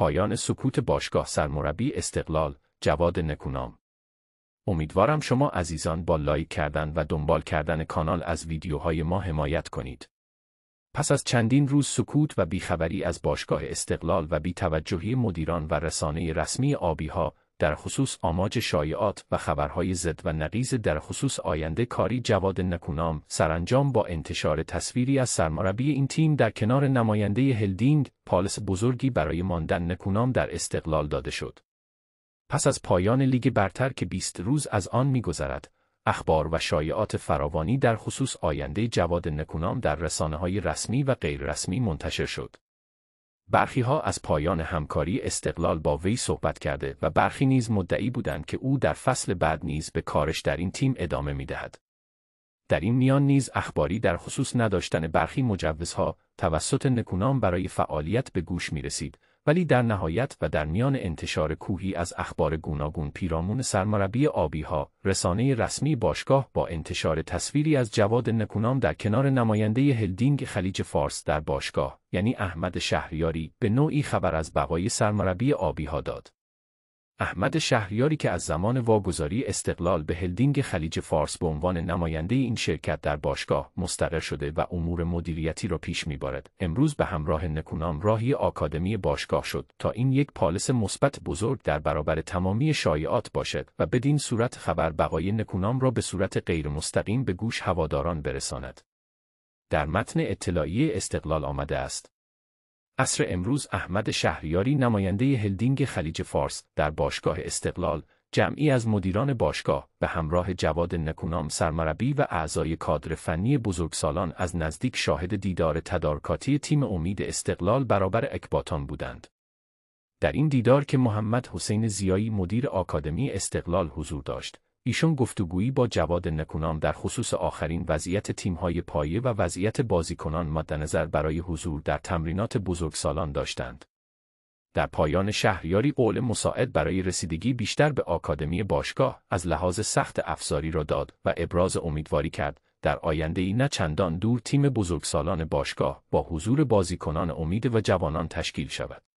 پایان سکوت باشگاه سرمربی استقلال جواد نکونام امیدوارم شما عزیزان با لایک کردن و دنبال کردن کانال از ویدیوهای ما حمایت کنید. پس از چندین روز سکوت و بیخبری از باشگاه استقلال و بیتوجهی مدیران و رسانه رسمی آبیها در خصوص آماج شایعات و خبرهای زد و نقیز در خصوص آینده کاری جواد نکونام سرانجام با انتشار تصویری از سرمربی این تیم در کنار نماینده هلدینگ پالس بزرگی برای ماندن نکونام در استقلال داده شد. پس از پایان لیگ برتر که 20 روز از آن میگذرد، اخبار و شایعات فراوانی در خصوص آینده جواد نکونام در رسانه های رسمی و غیررسمی منتشر شد. برخی ها از پایان همکاری استقلال با وی صحبت کرده و برخی نیز مدعی بودند که او در فصل بعد نیز به کارش در این تیم ادامه می دهد. در این میان نیز اخباری در خصوص نداشتن برخی مجوزها توسط نکونام برای فعالیت به گوش می رسید ولی در نهایت و در میان انتشار کوهی از اخبار گوناگون پیرامون سرمربی آبیها رسانه رسمی باشگاه با انتشار تصویری از جواد نکونام در کنار نماینده هلدینگ خلیج فارس در باشگاه یعنی احمد شهریاری به نوعی خبر از بقای سرمربی آبیها داد احمد شهریاری که از زمان واگذاری استقلال به هلدینگ خلیج فارس به عنوان نماینده این شرکت در باشگاه مستقر شده و امور مدیریتی را پیش میبرد امروز به همراه نکونام راهی آکادمی باشگاه شد تا این یک پالس مثبت بزرگ در برابر تمامی شایعات باشد و بدین صورت خبر بقای نکونام را به صورت غیر مستقیم به گوش هواداران برساند در متن اطلاعیه استقلال آمده است عصر امروز احمد شهریاری نماینده هلدینگ خلیج فارس در باشگاه استقلال جمعی از مدیران باشگاه به همراه جواد نکونام سرمربی و اعضای کادر فنی بزرگسالان از نزدیک شاهد دیدار تدارکاتی تیم امید استقلال برابر اکباتان بودند. در این دیدار که محمد حسین زیایی مدیر آکادمی استقلال حضور داشت، ایشان گفتگویی با جواد نکونام در خصوص آخرین وضعیت تیم‌های پایه و وضعیت بازیکنان مدنظر برای حضور در تمرینات بزرگسالان داشتند. در پایان شهریاری قول مساعد برای رسیدگی بیشتر به آکادمی باشگاه از لحاظ سخت افزاری را داد و ابراز امیدواری کرد در آینده ای نه چندان دور تیم بزرگسالان باشگاه با حضور بازیکنان امید و جوانان تشکیل شود.